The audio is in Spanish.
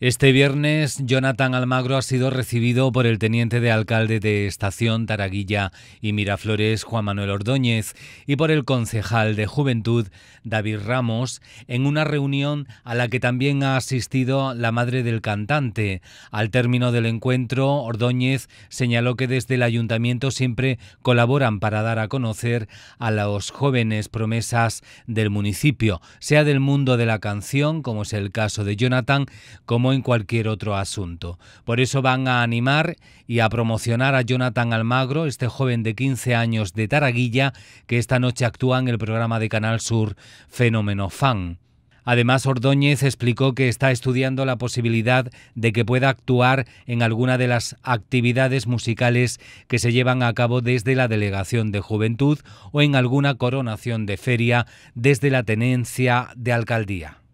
Este viernes, Jonathan Almagro ha sido recibido por el teniente de alcalde de Estación Taraguilla y Miraflores, Juan Manuel Ordóñez, y por el concejal de Juventud, David Ramos, en una reunión a la que también ha asistido la madre del cantante. Al término del encuentro, Ordóñez señaló que desde el ayuntamiento siempre colaboran para dar a conocer a los jóvenes promesas del municipio, sea del mundo de la canción, como es el caso de Jonathan, como en cualquier otro asunto. Por eso van a animar y a promocionar a Jonathan Almagro, este joven de 15 años de Taraguilla, que esta noche actúa en el programa de Canal Sur Fenómeno Fan. Además, Ordóñez explicó que está estudiando la posibilidad de que pueda actuar en alguna de las actividades musicales que se llevan a cabo desde la Delegación de Juventud o en alguna coronación de feria desde la Tenencia de Alcaldía.